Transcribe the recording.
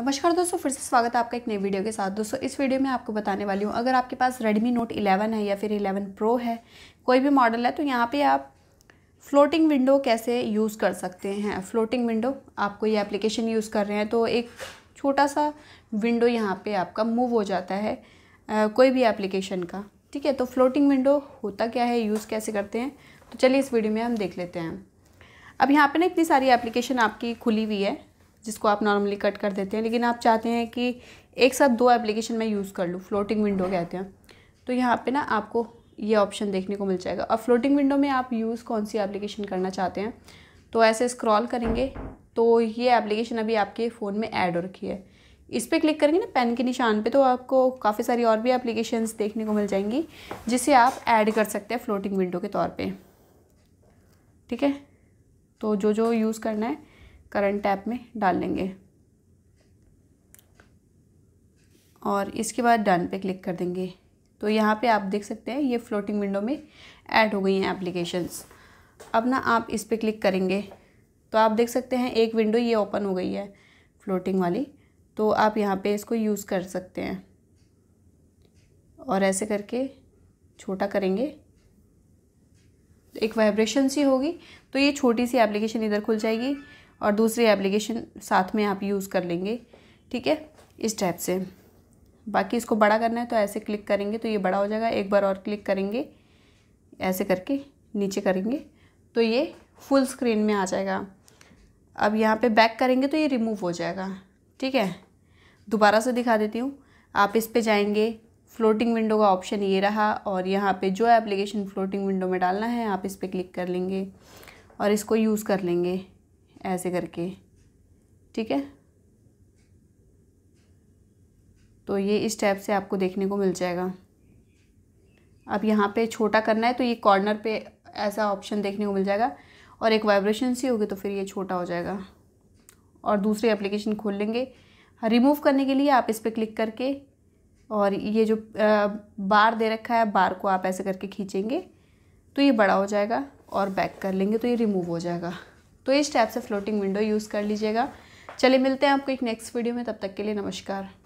नमस्कार दोस्तों फिर से स्वागत है आपका एक नई वीडियो के साथ दोस्तों इस वीडियो में आपको बताने वाली हूँ अगर आपके पास Redmi Note 11 है या फिर 11 Pro है कोई भी मॉडल है तो यहाँ पे आप फ्लोटिंग विंडो कैसे यूज़ कर सकते हैं फ्लोटिंग विंडो आप कोई एप्लीकेशन यूज़ कर रहे हैं तो एक छोटा सा विंडो यहाँ पर आपका मूव हो जाता है आ, कोई भी एप्लीकेशन का ठीक है तो फ्लोटिंग विंडो होता क्या है यूज़ कैसे करते हैं तो चलिए इस वीडियो में हम देख लेते हैं अब यहाँ पर ना इतनी सारी एप्लीकेशन आपकी खुली हुई है जिसको आप नॉर्मली कट कर देते हैं लेकिन आप चाहते हैं कि एक साथ दो एप्लीकेशन मैं यूज़ कर लूँ फ्लोटिंग विंडो कहते हैं तो यहाँ पे ना आपको ये ऑप्शन देखने को मिल जाएगा और फ्लोटिंग विंडो में आप यूज़ कौन सी एप्लीकेशन करना चाहते हैं तो ऐसे स्क्रॉल करेंगे तो ये एप्लीकेशन अभी आपके फ़ोन में ऐड हो रखी है इस पर क्लिक करेंगे ना पेन के निशान पे तो आपको काफ़ी सारी और भी एप्लीकेशंस देखने को मिल जाएंगी जिसे आप ऐड कर सकते हैं फ्लोटिंग विंडो के तौर पे ठीक है तो जो जो यूज़ करना है करंट टैप में डाल लेंगे और इसके बाद डन पे क्लिक कर देंगे तो यहाँ पे आप देख सकते हैं ये फ्लोटिंग विंडो में ऐड हो गई हैं एप्लीकेशंस अब ना आप इस पर क्लिक करेंगे तो आप देख सकते हैं एक विंडो ये ओपन हो गई है फ्लोटिंग वाली तो आप यहाँ पे इसको यूज़ कर सकते हैं और ऐसे करके छोटा करेंगे एक वाइब्रेशन सी होगी तो ये छोटी सी एप्लीकेशन इधर खुल जाएगी और दूसरी एप्लीकेशन साथ में आप यूज़ कर लेंगे ठीक है इस टाइप से बाकी इसको बड़ा करना है तो ऐसे क्लिक करेंगे तो ये बड़ा हो जाएगा एक बार और क्लिक करेंगे ऐसे करके नीचे करेंगे तो ये फुल स्क्रीन में आ जाएगा अब यहाँ पे बैक करेंगे तो ये रिमूव हो जाएगा ठीक है दोबारा से दिखा देती हूँ आप इस पर जाएंगे फ्लोटिंग विंडो का ऑप्शन ये रहा और यहाँ पे जो एप्लीकेशन फ्लोटिंग विंडो में डालना है आप इस पर क्लिक कर लेंगे और इसको यूज़ कर लेंगे ऐसे करके ठीक है तो ये इस टाइप से आपको देखने को मिल जाएगा अब यहाँ पे छोटा करना है तो ये कॉर्नर पे ऐसा ऑप्शन देखने को मिल जाएगा और एक वाइब्रेशन सी होगी तो फिर ये छोटा हो जाएगा और दूसरी एप्लीकेशन खोल लेंगे रिमूव करने के लिए आप इस पर क्लिक करके और ये जो बार दे रखा है बार को आप ऐसे करके खींचेंगे तो ये बड़ा हो जाएगा और बैक कर लेंगे तो ये रिमूव हो जाएगा तो इस टाइप से फ्लोटिंग विंडो यूज़ कर लीजिएगा चलिए मिलते हैं आपको एक नेक्स्ट वीडियो में तब तक के लिए नमस्कार